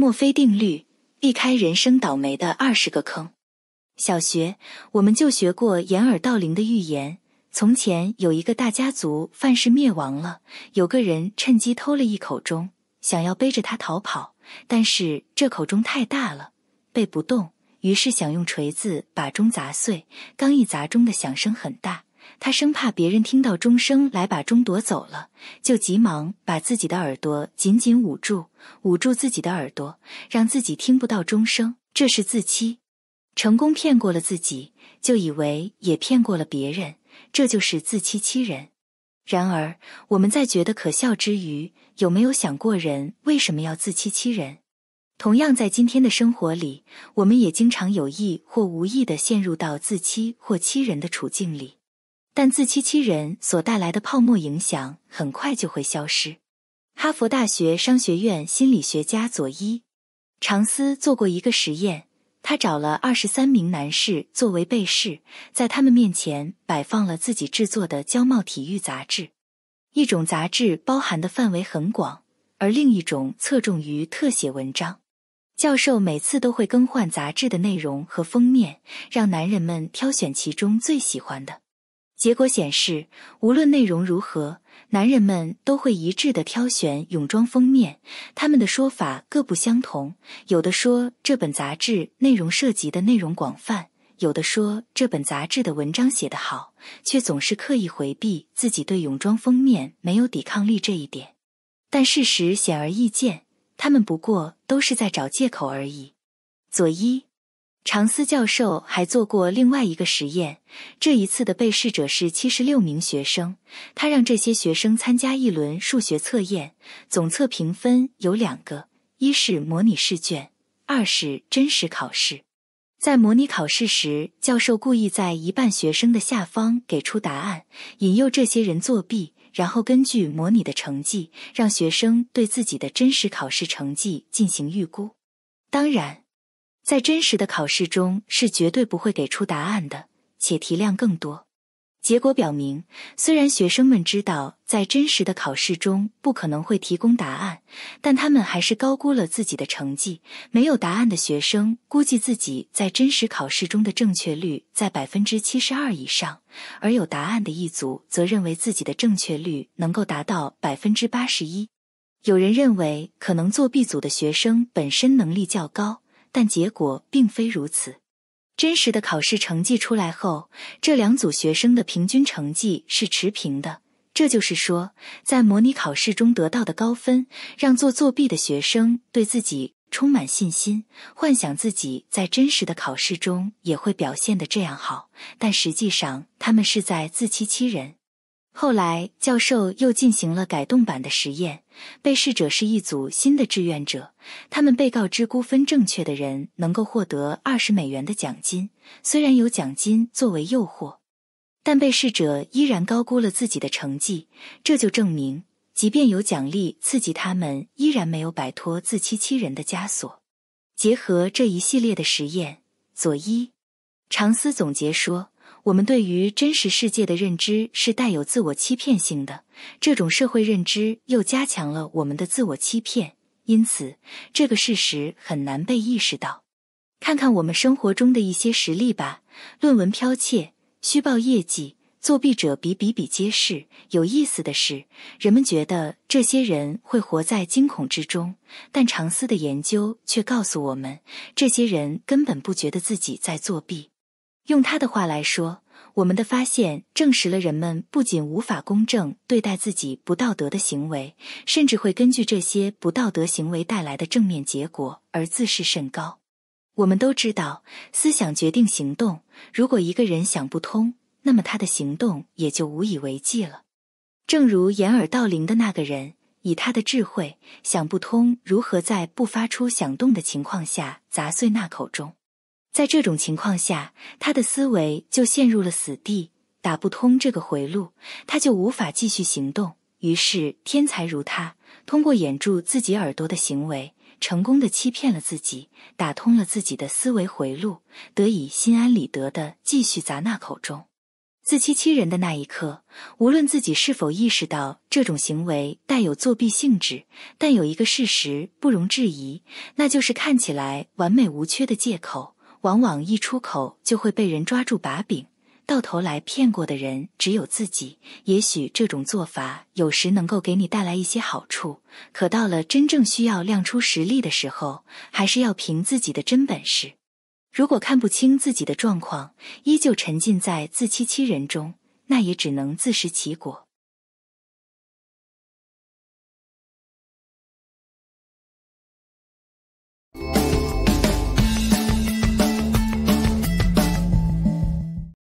墨菲定律，避开人生倒霉的二十个坑。小学我们就学过掩耳盗铃的寓言。从前有一个大家族犯事灭亡了，有个人趁机偷了一口钟，想要背着它逃跑，但是这口钟太大了，背不动，于是想用锤子把钟砸碎。刚一砸，钟的响声很大。他生怕别人听到钟声来把钟夺走了，就急忙把自己的耳朵紧紧捂住，捂住自己的耳朵，让自己听不到钟声。这是自欺，成功骗过了自己，就以为也骗过了别人，这就是自欺欺人。然而，我们在觉得可笑之余，有没有想过人为什么要自欺欺人？同样，在今天的生活里，我们也经常有意或无意地陷入到自欺或欺人的处境里。但自欺欺人所带来的泡沫影响很快就会消失。哈佛大学商学院心理学家佐伊·常斯做过一个实验，他找了二十三名男士作为被试，在他们面前摆放了自己制作的胶帽体育杂志，一种杂志包含的范围很广，而另一种侧重于特写文章。教授每次都会更换杂志的内容和封面，让男人们挑选其中最喜欢的。结果显示，无论内容如何，男人们都会一致地挑选泳装封面。他们的说法各不相同，有的说这本杂志内容涉及的内容广泛，有的说这本杂志的文章写得好，却总是刻意回避自己对泳装封面没有抵抗力这一点。但事实显而易见，他们不过都是在找借口而已。佐伊。常思教授还做过另外一个实验，这一次的被试者是七十六名学生。他让这些学生参加一轮数学测验，总测评分有两个：一是模拟试卷，二是真实考试。在模拟考试时，教授故意在一半学生的下方给出答案，引诱这些人作弊，然后根据模拟的成绩，让学生对自己的真实考试成绩进行预估。当然。在真实的考试中是绝对不会给出答案的，且题量更多。结果表明，虽然学生们知道在真实的考试中不可能会提供答案，但他们还是高估了自己的成绩。没有答案的学生估计自己在真实考试中的正确率在百分之七十二以上，而有答案的一组则认为自己的正确率能够达到百分之八十一。有人认为，可能作弊组的学生本身能力较高。但结果并非如此，真实的考试成绩出来后，这两组学生的平均成绩是持平的。这就是说，在模拟考试中得到的高分，让做作弊的学生对自己充满信心，幻想自己在真实的考试中也会表现的这样好，但实际上他们是在自欺欺人。后来，教授又进行了改动版的实验，被试者是一组新的志愿者，他们被告知估分正确的人能够获得二十美元的奖金。虽然有奖金作为诱惑，但被试者依然高估了自己的成绩。这就证明，即便有奖励刺激，他们依然没有摆脱自欺欺人的枷锁。结合这一系列的实验，佐伊·常思总结说。我们对于真实世界的认知是带有自我欺骗性的，这种社会认知又加强了我们的自我欺骗，因此这个事实很难被意识到。看看我们生活中的一些实例吧：论文剽窃、虚报业绩、作弊者比比比皆是。有意思的是，人们觉得这些人会活在惊恐之中，但长思的研究却告诉我们，这些人根本不觉得自己在作弊。用他的话来说，我们的发现证实了人们不仅无法公正对待自己不道德的行为，甚至会根据这些不道德行为带来的正面结果而自视甚高。我们都知道，思想决定行动。如果一个人想不通，那么他的行动也就无以为继了。正如掩耳盗铃的那个人，以他的智慧想不通如何在不发出响动的情况下砸碎那口钟。在这种情况下，他的思维就陷入了死地，打不通这个回路，他就无法继续行动。于是，天才如他，通过掩住自己耳朵的行为，成功的欺骗了自己，打通了自己的思维回路，得以心安理得的继续砸那口钟。自欺欺人的那一刻，无论自己是否意识到这种行为带有作弊性质，但有一个事实不容置疑，那就是看起来完美无缺的借口。往往一出口就会被人抓住把柄，到头来骗过的人只有自己。也许这种做法有时能够给你带来一些好处，可到了真正需要亮出实力的时候，还是要凭自己的真本事。如果看不清自己的状况，依旧沉浸在自欺欺人中，那也只能自食其果。